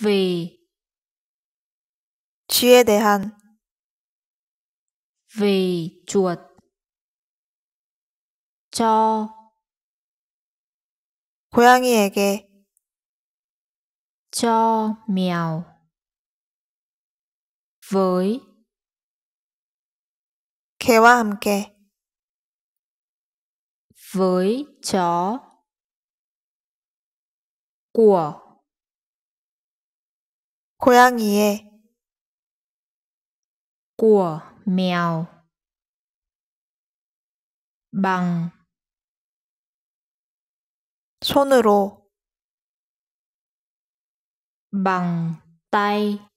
vì 주에 대한 vì chuột cho 고양이에게 cho mèo với 개와 함께 à với chó của 고양이의 của mèo bằng 손으로 bằng tay